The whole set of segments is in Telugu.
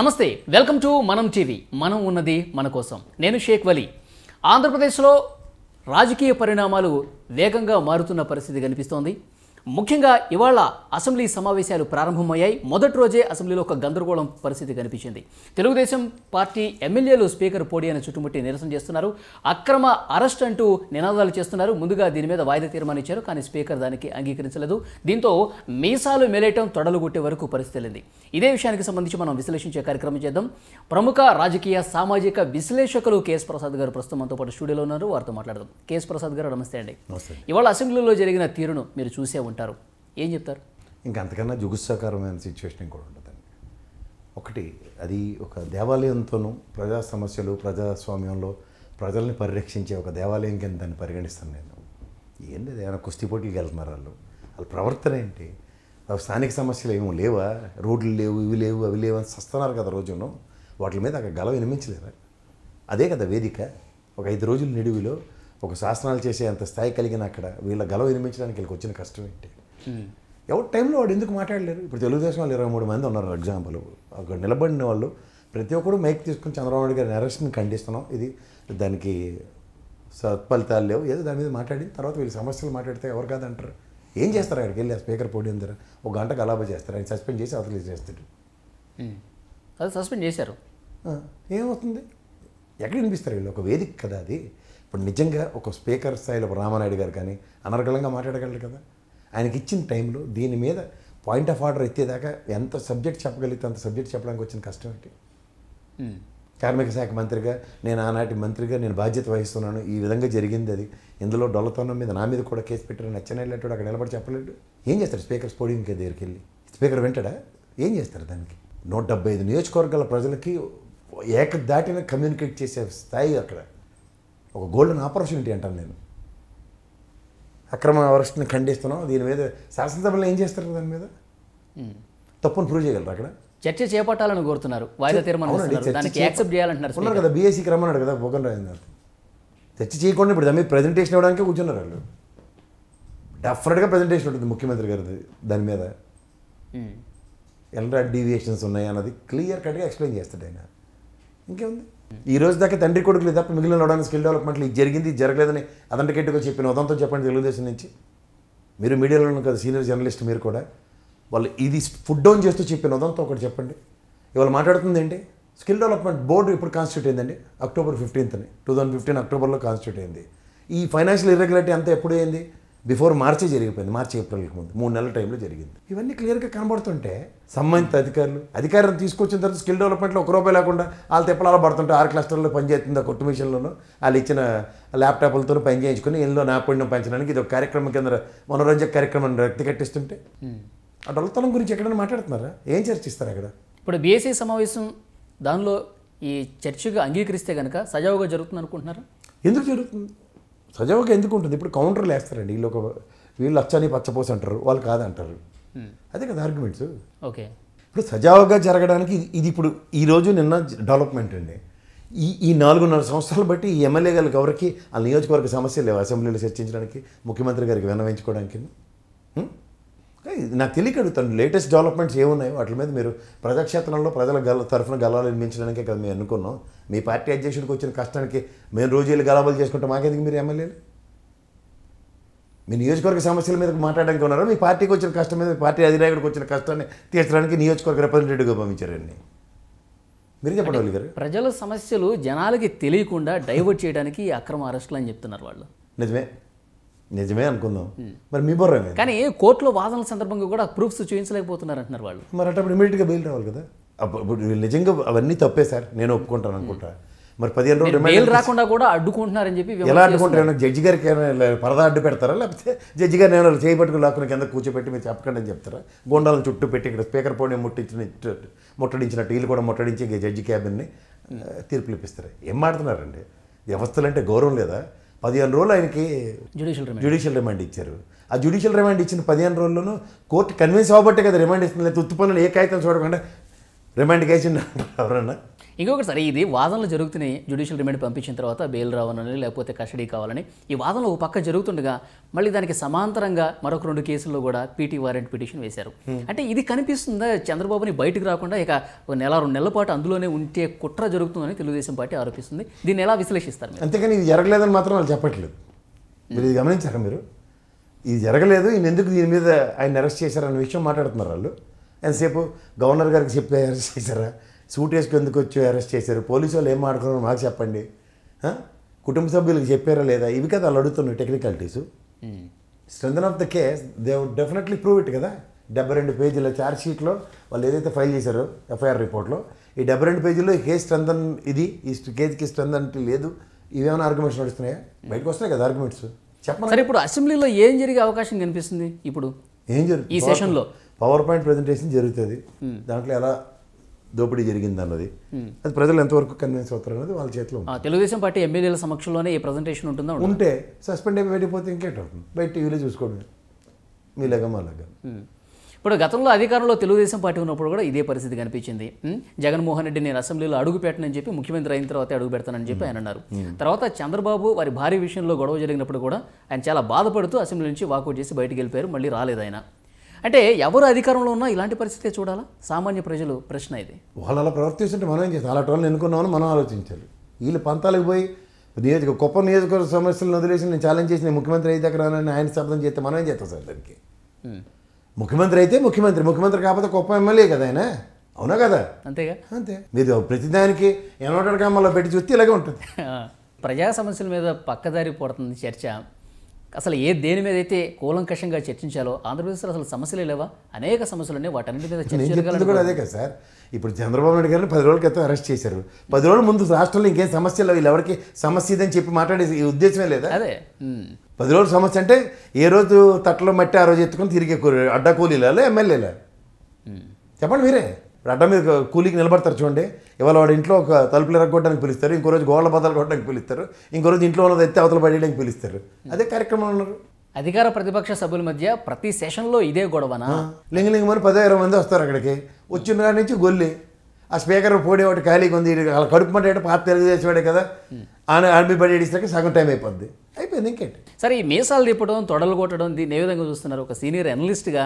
నమస్తే వెల్కమ్ టు మనం టీవీ మనం ఉన్నది మన కోసం నేను షేక్ వలీ ఆంధ్రప్రదేశ్లో రాజకీయ పరిణామాలు వేగంగా మారుతున్న పరిస్థితి కనిపిస్తోంది ముఖ్యంగా ఇవాళ అసెంబ్లీ సమావేశాలు ప్రారంభమయ్యాయి మొదటి రోజే అసెంబ్లీలో ఒక గందరగోళం పరిస్థితి కనిపించింది తెలుగుదేశం పార్టీ ఎమ్మెల్యేలు స్పీకర్ పోడియాను చుట్టుముట్టి నిరసన చేస్తున్నారు అక్రమ అరెస్ట్ అంటూ నినాదాలు చేస్తున్నారు ముందుగా దీని మీద వాయిదా తీర్మానించారు కానీ స్పీకర్ దానికి అంగీకరించలేదు దీంతో మీసాలు మేలేయటం తొడలు కొట్టే వరకు పరిస్థితి వెళ్ళింది ఇదే విషయానికి సంబంధించి మనం విశ్లేషించే కార్యక్రమం చేద్దాం ప్రముఖ రాజకీయ సామాజిక విశ్లేషకులు కేఎస్ ప్రసాద్ గారు ప్రస్తుతం మనతో పాటు స్టూడియోలో ఉన్నారు వారితో మాట్లాడదాం కేఎస్ ప్రసాద్ గారు నమస్తే అండి ఇవాళ అసెంబ్లీలో జరిగిన తీరును మీరు చూసే ఉంటారు ఏం చెప్తారు ఇంకా అంతకన్నా జుగుత్సాకరమైన సిచ్యువేషన్ కూడా ఉంటుందండి ఒకటి అది ఒక దేవాలయంతోనూ ప్రజా సమస్యలు ప్రజాస్వామ్యంలో ప్రజల్ని పరిరక్షించే ఒక దేవాలయం కింద దాన్ని పరిగణిస్తాను నేను ఏంది ఏమైనా కుస్తీ వెళ్తున్నారు వాళ్ళు వాళ్ళ ప్రవర్తన ఏంటి స్థానిక సమస్యలు ఏమో లేవా రోడ్లు లేవు ఇవి లేవు అవి లేవు అని సస్తున్నారు కదా రోజును వాటి మీద అక్కడ గల వినిపించలేరా అదే కదా వేదిక ఒక ఐదు రోజుల నిడివిలో ఒక శాసనాలు చేసే అంత స్థాయి కలిగిన అక్కడ వీళ్ళ గలవ నిర్మించడానికి వీళ్ళకి వచ్చిన కష్టం ఏంటి ఎవరి టైంలో వాడు ఎందుకు మాట్లాడలేరు ఇప్పుడు తెలుగుదేశం వాళ్ళు ఇరవై మూడు మంది ఉన్నారు ఎగ్జాంపుల్ అక్కడ నిలబడిన వాళ్ళు ప్రతి ఒక్కరు మైక్ తీసుకుని చంద్రబాబు నాయుడు గారి నెరస్ని ఖండిస్తున్నాం ఇది దానికి సత్ఫలితాలు లేవు ఏదో దాని మీద మాట్లాడి తర్వాత వీళ్ళ సమస్యలు మాట్లాడితే ఎవరు కాదంటారు ఏం చేస్తారు అక్కడికి వెళ్ళి స్పీకర్ పోడియం దగ్గర ఒక గంట గలాబ చేస్తారు ఆయన సస్పెండ్ చేసి అవతలి చేస్తాడు అది సస్పెండ్ చేశారు ఏమవుతుంది ఎక్కడ వినిపిస్తారు వీళ్ళు ఒక వేదిక కదా అది ఇప్పుడు నిజంగా ఒక స్పీకర్ స్థాయిలో రామనాయుడు గారు కానీ అనర్గళంగా మాట్లాడగలరు కదా ఆయనకి ఇచ్చిన టైంలో దీని మీద పాయింట్ ఆఫ్ ఆర్డర్ ఎత్తేదాకా ఎంత సబ్జెక్ట్ చెప్పగలిగితే అంత సబ్జెక్ట్ చెప్పడానికి వచ్చిన కష్టం ఏంటి కార్మిక శాఖ మంత్రిగా నేను ఆనాటి మంత్రిగా నేను బాధ్యత వహిస్తున్నాను ఈ విధంగా జరిగింది అది ఇందులో డొల్లతనం మీద నా మీద కూడా కేసు పెట్టారని నచ్చనేటట్టు అక్కడ నిలబడి చెప్పలేడు ఏం చేస్తారు స్పీకర్ స్పోడింగ్ దగ్గరికి వెళ్ళి స్పీకర్ వింటాడా ఏం చేస్తారు దానికి నూట డెబ్బై ఐదు నియోజకవర్గాల ప్రజలకి ఏక దాటిన కమ్యూనికేట్ చేసే స్థాయి అక్కడ ఒక గోల్డెన్ ఆపర్చునిటీ అంటాను నేను అక్రమ అరెస్ట్ని ఖండిస్తున్నాం దీని మీద శాసనసభలో ఏం చేస్తారు దాని మీద తప్పును ప్రూవ్ చేయగలరు అక్కడ చర్చ చేపట్టాలని కోరుతున్నారు యాక్సెప్ట్ చేయాలంటున్నారు ఉన్నారు కదా బీఎస్సీకి రమ్మన్నాడు కదా భోగన్ రాజేంద్ర గారు చర్చ చేయకుండా ఇప్పుడు దాని ప్రజెంటేషన్ ఇవ్వడానికి కూర్చున్నారు వాళ్ళు డెఫినెట్గా ప్రజెంటేషన్ ఉంటుంది ముఖ్యమంత్రి గారిది దాని మీద ఎలా డీవియేషన్స్ ఉన్నాయి అన్నది క్లియర్ కట్గా ఎక్స్ప్లెయిన్ చేస్తాడు ఆయన ఇంకేముంది ఈ రోజు దాకా తండ్రి కొడుకులు తప్ప మిగిలిన నడవడానికి స్కిల్ డెవలప్మెంట్ ఇది జరిగింది జరగలేదని అదంటకెట్టుగా చెప్పిన ఉదంతం చెప్పండి తెలుగుదేశం నుంచి మీరు మీడియాలో ఉన్న కదా సీనియర్ జర్నలిస్ట్ మీరు కూడా వాళ్ళు ఇది ఫుడ్ డౌన్ చేస్తూ చెప్పిన ఉదంతం ఒకటి చెప్పండి ఇవాళ మాట్లాడుతుంది ఏంటి స్కిల్ డెవలప్మెంట్ బోర్డు ఇప్పుడు కాన్స్టిట్యూట్ అయిందండి అక్టోబర్ ఫిఫ్టీన్త్ని టూ థౌజండ్ ఫిఫ్టీన్ అక్టోబర్లో కాన్స్టిట్యూట్ అయింది ఈ ఫైనాన్షియల్ ఇర్రెగ్యులరిటీ అంతా ఎప్పుడు అయింది బిఫోర్ మార్చే జరిగిపోయింది మార్చి ఏప్రిల్కి ముందు మూడు నెలల టైంలో జరిగింది ఇవన్నీ క్లియర్గా కనబడుతుంటే సంబంధిత అధికారులు అధికారం తీసుకొచ్చిన తర్వాత స్కిల్ డెవలప్మెంట్లో ఒక రూపాయి లేకుండా వాళ్ళ తెప్పలాల పడుతుంటే ఆరు క్లస్టర్లో పనిచేస్తుంది ఆ కొట్టు మిషన్లోనూ వాళ్ళు ఇచ్చిన ల్యాప్టాప్లతో పని చేయించుకుని ఇందులో నాపుణ్యం పెంచడానికి ఇది ఒక కార్యక్రమం కింద మనోరంజక కార్యక్రమం రక్తి కట్టిస్తుంటే ఆ డొల్లతనం గురించి ఎక్కడైనా మాట్లాడుతున్నారా ఏం చర్చిస్తారు అక్కడ ఇప్పుడు బీఎస్సీ సమావేశం దానిలో ఈ చర్చగా అంగీకరిస్తే కనుక సజావుగా జరుగుతుంది అనుకుంటున్నారా ఎందుకు జరుగుతుంది సజావుగా ఎందుకు ఉంటుంది ఇప్పుడు కౌంటర్లు వేస్తారండి వీళ్ళు ఒక వీళ్ళు అచ్చని పచ్చపోసి అంటారు వాళ్ళు కాదంటారు అదే కదా ఆర్గ్యుమెంట్స్ ఓకే ఇప్పుడు సజావుగా జరగడానికి ఇది ఇప్పుడు ఈరోజు నిన్న డెవలప్మెంట్ అండి ఈ ఈ నాలుగున్నర సంవత్సరాలు బట్టి ఈ ఎమ్మెల్యే గారికి ఎవరికి ఆ నియోజకవర్గ సమస్యలు లేవు అసెంబ్లీలో చర్చించడానికి ముఖ్యమంత్రి గారికి విన్నవించుకోవడానికి నాకు తెలియక అడుగుతాను లేటెస్ట్ డెవలప్మెంట్స్ ఏమున్నాయి వాటి మీద మీరు ప్రజాక్షేత్రంలో ప్రజల గల తరఫున గలాలు నిర్మించడానికే కదా మేము అనుకున్నాం మీ పార్టీ అధ్యక్షుడికి వచ్చిన కష్టానికి మేము రోజు వెళ్ళి గలాబలు చేసుకుంటే మాకెందుకు మీరు ఎమ్మెల్యేలు మీ నియోజకవర్గ సమస్యల మీద మాట్లాడడానికి ఉన్నారు మీ పార్టీకి వచ్చిన కష్టం మీద పార్టీ అధినాయకుడికి వచ్చిన కష్టాన్ని తీర్చడానికి నియోజకవర్గ రిప్రజెంటేటివ్గా పంపించారండి మీరు చెప్పండి గారు ప్రజల సమస్యలు జనాలకి తెలియకుండా డైవర్ట్ చేయడానికి అక్రమ అరెస్టులు అని చెప్తున్నారు వాళ్ళు నిజమే నిజమే అనుకుందాం మరి మీ బొర్రే కానీ కోర్టులో వాదనల సందర్భంగా కూడా ప్రూఫ్స్ చూపించలేకపోతున్నారు అంటున్నారు వాళ్ళు మరి అటప్పుడు ఇమీడియట్గా బెయిల్ రావాలి కదా అప్పుడు నిజంగా అవన్నీ తప్పే సార్ నేను ఒప్పుకుంటాను అనుకుంటా మరి పదిహేను రోజులు బెయిల్ రాకుండా కూడా అడ్డుకుంటున్నారని చెప్పి ఎలా అడ్డుకుంటారు జడ్జి గారికి ఏమైనా పరదా అడ్డు పెడతారా లేకపోతే జడ్జి గారిని ఏమైనా చేయబట్టుకుని లాక్కుని కింద కూర్చోపెట్టి మీరు చెప్పకండి అని చెప్తారా గుండాలను చుట్టూ పెట్టి ఇక్కడ స్పీకర్ పోనీ ముట్టించిన ముట్టడించినట్టు వీళ్ళు కూడా ముట్టడించి జడ్జి క్యాబిన్ని తీర్పులు ఇప్పిస్తారు ఏం మాడుతున్నారండి వ్యవస్థలు అంటే గౌరవం లేదా పదిహేను రోజులు ఆయనకి జ్యుడిషియల్ జ్యుడిషియల్ రిమాండ్ ఇచ్చారు ఆ జ్యుడిషియల్ రిమాండ్ ఇచ్చిన పదిహేను రోజుల్లోనూ కోర్టు కన్విన్స్ అవ్వబట్టే కదా రిమాండ్ ఇస్తుంది లేదు ఉత్తు ఏ కాగితం చూడకుండా రిమాండ్ వేసిండ ఎవరన్నా ఇంకొకటి ఇది వాదనలు జరుగుతున్నాయి జ్యుడిషియల్ రిమాండ్ పంపించిన తర్వాత బెయిల్ రావాలని లేకపోతే కస్టడీ కావాలని ఈ వాదనలు ఒక పక్క జరుగుతుండగా మళ్ళీ దానికి సమాంతరంగా మరొక రెండు కేసుల్లో కూడా పీటీ వారెంట్ పిటిషన్ వేశారు hmm. అంటే ఇది కనిపిస్తుందా చంద్రబాబుని బయటకు రాకుండా ఇక నెల రెండు నెలల పాటు అందులోనే ఉంటే కుట్ర జరుగుతుందని తెలుగుదేశం పార్టీ ఆరోపిస్తుంది దీన్ని ఎలా విశ్లేషిస్తారు అంతేకాని ఇది జరగలేదని మాత్రం వాళ్ళు చెప్పట్లేదు మీరు ఇది గమనించారా మీరు ఇది జరగలేదు ఈయన ఎందుకు దీని మీద ఆయన అరెస్ట్ చేశారన్న విషయం మాట్లాడుతున్నారు వాళ్ళు ఎంతసేపు గవర్నర్ గారికి చెప్తే అరెస్ట్ చేశారా సూట్ వేసుకు ఎందుకు వచ్చి అరెస్ట్ చేశారు పోలీసు వాళ్ళు ఏం ఆడుకున్నారో మాకు చెప్పండి కుటుంబ సభ్యులకు చెప్పారా లేదా ఇవి కదా వాళ్ళు అడుగుతున్నాయి technicalities strength of the case they would definitely prove it కదా డెబ్బై రెండు పేజీల ఛార్జ్ షీట్లో వాళ్ళు ఏదైతే ఫైల్ చేశారో ఎఫ్ఐఆర్ రిపోర్ట్లో ఈ డెబ్బై రెండు పేజీల్లో కేసు స్ట్రెంగ్ ఇది ఈ కేజీకి స్ట్రెంగ్ అంటే లేదు ఇవేమైనా ఆర్గ్యుమెంట్స్ నడుస్తున్నాయా బయటకు వస్తున్నాయి కదా ఆర్గ్యుమెంట్స్ చెప్పండి ఇప్పుడు అసెంబ్లీలో ఏం జరిగే అవకాశం కనిపిస్తుంది ఇప్పుడు ఏం జరుగుతుంది ఈ సెషన్లో పవర్ పాయింట్ ప్రజెంటేషన్ జరుగుతుంది దాంట్లో ఎలా దోపిడీ జరిగింది అన్నది అది ప్రజలు ఎంతవరకు కన్విన్స్ అవుతారు అన్నది వాళ్ళ చేతిలో తెలుగుదేశం పార్టీ ఎమ్మెల్యేల సమక్షంలోనే ఈ ప్రజెంటేషన్ ఉంటుందా ఉంటే సస్పెండ్ అయిపోయి వెళ్ళిపోతే ఇంకేట బయట టీవీలో లెగ మా మాలాగా ఇప్పుడు గతంలో అధికారంలో తెలుగుదేశం పార్టీ ఉన్నప్పుడు కూడా ఇదే పరిస్థితి కనిపించింది జగన్మోహన్ రెడ్డి నేను అసెంబ్లీలో అడుగు పెట్టనని చెప్పి ముఖ్యమంత్రి అయిన తర్వాత అడుగు పెడతానని చెప్పి ఆయన అన్నారు తర్వాత చంద్రబాబు వారి భారీ విషయంలో గొడవ జరిగినప్పుడు కూడా ఆయన చాలా బాధపడుతూ అసెంబ్లీ నుంచి వాకౌట్ చేసి బయటకు వెళ్ళిపోయారు మళ్ళీ రాలేదు ఆయన అంటే ఎవరు అధికారంలో ఉన్నా ఇలాంటి పరిస్థితి చూడాలా సామాన్య ప్రజలు ప్రశ్న ఇది వాళ్ళు అలా ప్రవర్తిస్తుంటే మనం ఏం చేస్తాం అలాంటి వాళ్ళని ఎన్నుకున్నామని మనం ఆలోచించాలి వీళ్ళు పంతాలకు పోయి నియోజక గొప్ప నియోజకవర్గ సమస్యలను వదిలేసి నేను ఛాలెంజ్ చేసి నేను ముఖ్యమంత్రి అయితే అక్కడ ఆయన శబ్దం చేస్తే మనం ఏం చేస్తాం సార్ దానికి ముఖ్యమంత్రి అయితే ముఖ్యమంత్రి ముఖ్యమంత్రి కాకపోతే గొప్ప ఎమ్మెల్యే కదా ఆయన అవునా కదా అంతేగా అంతే మీరు ప్రతిదానికి ఎనోటెడ్ కమ్మలో పెట్టి చూస్తే ఇలాగే ఉంటుంది ప్రజా సమస్యల మీద పక్కదారి పడుతుంది చర్చ అసలు ఏ దేని మీద అయితే కూలంకషంగా చర్చించాలో ఆంధ్రప్రదేశ్లో అసలు సమస్యలే లేవా అనేక సమస్యలు ఉన్నాయి వాటన్నిటి మీద చర్చించగలరు కూడా అదే కదా సార్ ఇప్పుడు చంద్రబాబు నాయుడు గారిని పది రోజుల క్రితం అరెస్ట్ చేశారు పది రోజుల ముందు రాష్ట్రంలో ఇంకేం సమస్య లేవు వీళ్ళు ఎవరికి సమస్య ఇదని చెప్పి మాట్లాడే ఉద్దేశమే లేదా అదే పది రోజుల సమస్య అంటే ఏ రోజు తట్టలో మట్టి ఆ రోజు ఎత్తుకొని తిరిగే అడ్డా కూలీలా ఎమ్మెల్యేలా చెప్పండి మీరే రట్ట మీద కూలీకి నిలబడతారు చూడండి ఇవాళ వాడి ఇంట్లో ఒక తలుపులు ఎరగొట్టడానికి పిలుస్తారు ఇంకో రోజు గోళ్ళ బద్దలు కొట్టడానికి పిలుస్తారు ఇంకో రోజు ఇంట్లో ఉన్నది ఎత్తి అవతల పడేయడానికి పిలుస్తారు అదే కార్యక్రమం ఉన్నారు అధికార ప్రతిపక్ష సభ్యుల మధ్య ప్రతి సెషన్లో ఇదే గొడవనా లింగలింగమని పదే ఇరవై మంది వస్తారు అక్కడికి వచ్చిన కాడి నుంచి గొల్లి ఆ స్పీకర్ పోడే ఒకటి ఖాళీకి ఉంది అలా కడుపు మంట పాత తెలుగుదేశం కదా ఆయన ఆర్మీ పడి ఏడిస్తాక సగం టైం అయిపోద్ది అయిపోయింది ఇంకేంటి సరే ఈ మీసాలు తిప్పడం తొడలు కొట్టడం దీన్ని ఏ విధంగా చూస్తున్నారు ఒక సీనియర్ అనలిస్ట్గా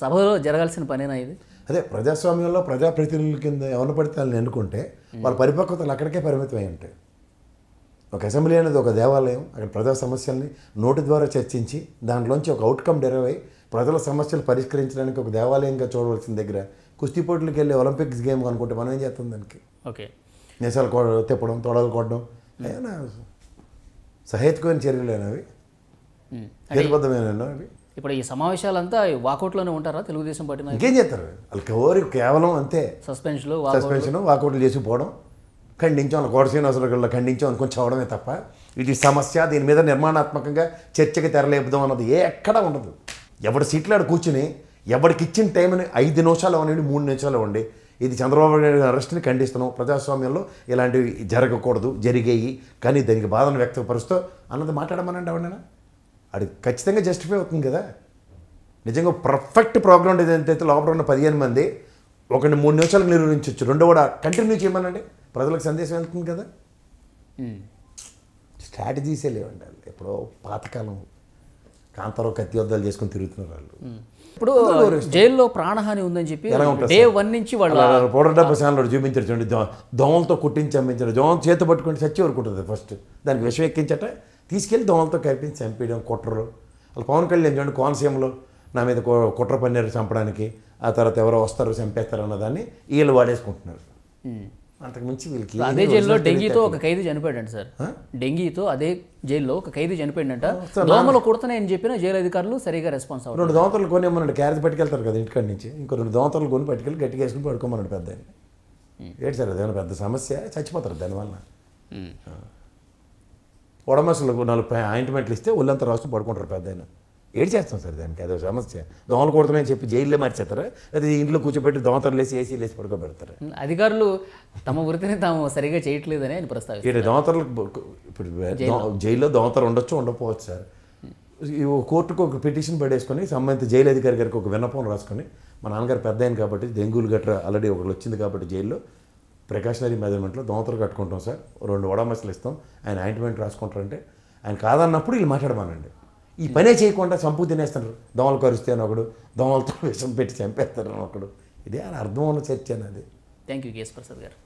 సభలో జరగాల్సిన పనేనా ఇది అదే ప్రజాస్వామ్యంలో ప్రజాప్రతినిధుల కింద ఎవరిని పడితే వాళ్ళని ఎన్నుకుంటే వాళ్ళ పరిపక్వతలు అక్కడికే పరిమితం అయి ఉంటాయి ఒక అసెంబ్లీ అనేది ఒక దేవాలయం అక్కడ ప్రజా సమస్యల్ని నోటి ద్వారా చర్చించి దాంట్లోంచి ఒక అవుట్కమ్ డెరైవ్ అయ్యి ప్రజల సమస్యలు పరిష్కరించడానికి ఒక దేవాలయంగా చూడవలసిన దగ్గర కుస్తీ పోటీలకు వెళ్ళి ఒలింపిక్స్ గేమ్ అనుకుంటే మనం ఏం చేస్తాం దానికి ఓకే నేసాలు కో తిప్పడం తొడలు కొట్టడం అయినా సహేతుకమైన చర్యలు అవి హేతుబద్ధమైన అవి ఇప్పుడు ఈ సమావేశాలంతా వాకౌట్లోనే ఉంటారా తెలుగుదేశం పార్టీ ఇంకేం చేస్తారు వాళ్ళకి ఎవరు కేవలం అంతే సస్పెన్షన్లు సస్పెన్షన్ వాకౌట్లు పోవడం ఖండించాం వాళ్ళ గోడ ఖండించాం అనుకుని చదవడమే తప్ప ఇది సమస్య దీని మీద నిర్మాణాత్మకంగా చర్చకి తెరలేపుదాం అన్నది ఏ ఎక్కడా ఉండదు సీట్లు ఆడ కూర్చుని ఎవరికి ఇచ్చిన టైంని ఐదు నిమిషాలు అవ్వండి మూడు నిమిషాలు అవ్వండి ఇది చంద్రబాబు నాయుడు అరెస్ట్ని ఖండిస్తున్నాం ప్రజాస్వామ్యంలో ఇలాంటివి జరగకూడదు జరిగేయి కానీ దానికి బాధను వ్యక్తపరుస్తూ అన్నది మాట్లాడమనండి ఎవరైనా అది ఖచ్చితంగా జస్టిఫై అవుతుంది కదా నిజంగా పర్ఫెక్ట్ ప్రోగ్రామ్ ఏదైతే లోపల ఉన్న పదిహేను మంది ఒకటి మూడు నిమిషాలకు నిర్వహించవచ్చు రెండో కూడా కంటిన్యూ చేయమనండి ప్రజలకు సందేశం వెళ్తుంది కదా స్ట్రాటజీసే hmm. లేవండి ఎప్పుడో పాతకాలం కాంతారావు కత్తి యుద్ధాలు చేసుకుని తిరుగుతున్నారు వాళ్ళు hmm. ఇప్పుడు జైల్లో ప్రాణహాని ఉందని చెప్పి డే వన్ నుంచి వాళ్ళు పౌడర్ డబ్బా ఛానల్ చూపించారు చూడండి దోమలతో కుట్టించి అమ్మించారు దోమలు చేతి పట్టుకుంటే చచ్చి వరకు ఉంటుంది ఫస్ట్ దానికి విషం ఎక్కించట తీసుకెళ్ళి దోమలతో కలిపి చంపేయడం కుట్రలు అలా పవన్ కళ్యాణ్ చూడండి కోనసీమలో నా మీద కుట్ర పన్నీరు చంపడానికి ఆ తర్వాత ఎవరో వస్తారు చంపేస్తారు అన్నదాన్ని వీళ్ళు వాడేసుకుంటున్నారు అంతకు మించి వీళ్ళకి అదే జైల్లో డెంగీతో ఒక ఖైదీ చనిపోయాడు సార్ డెంగీతో అదే జైల్లో ఒక ఖైదీ చనిపోయాడంట దోమలు కొడుతున్నాయని చెప్పిన జైలు అధికారులు సరిగా రెస్పాన్స్ అవ్వరు రెండు దోమతలు కొని ఏమన్నాడు క్యారేజ్ పట్టుకెళ్తారు కదా ఇంటికాడి నుంచి ఇంకో రెండు దోమతలు కొని పట్టుకెళ్ళి గట్టి వేసుకుని పడుకోమన్నాడు పెద్ద ఏంటి సార్ అదేమన్నా పెద్ద సమస్య చచ్చిపోతారు దానివల్ల వడమసులకు నలభై ఆయింట్మెంట్లు ఇస్తే ఒళ్ళంతా రాస్తూ పడుకుంటారు పెద్ద ఆయన ఏడు చేస్తాం సార్ దానికి అదో సమస్య దోమలు కొడతామని చెప్పి జైల్లో మార్చేస్తారు అది ఇంట్లో కూర్చోబెట్టి దోమతలు లేసి ఏసీ లేసి పడుకోబెడతారు అధికారులు తమ వృత్తిని తాము సరిగా చేయట్లేదని ఆయన ప్రస్తావించారు దోమతలు ఇప్పుడు జైల్లో దోమతలు ఉండొచ్చు ఉండకపోవచ్చు సార్ కోర్టుకు ఒక పిటిషన్ పడేసుకొని సంబంధిత జైలు అధికారి గారికి ఒక విన్నపం రాసుకొని మా నాన్నగారు పెద్ద కాబట్టి డెంగూలు గట్రా ఆల్రెడీ ఒకళ్ళు వచ్చింది కాబట్టి జైల్లో ప్రికాషనరీ మెజర్మెంట్లో దోమతలు కట్టుకుంటాం సార్ రెండు వడమసలు ఇస్తాం ఆయన ఆయింట్మెంట్ రాసుకుంటారంటే ఆయన కాదన్నప్పుడు వీళ్ళు మాట్లాడమానండి ఈ పనే చేయకుండా చంపు తినేస్తున్నారు దోమలు కరుస్తే అని ఒకడు దోమలతో విషం పెట్టి చంపేస్తారు అని ఒకడు ఇదే అర్థం ఉన్న చర్చ అనేది థ్యాంక్ యూ కేసు ప్రసాద్ గారు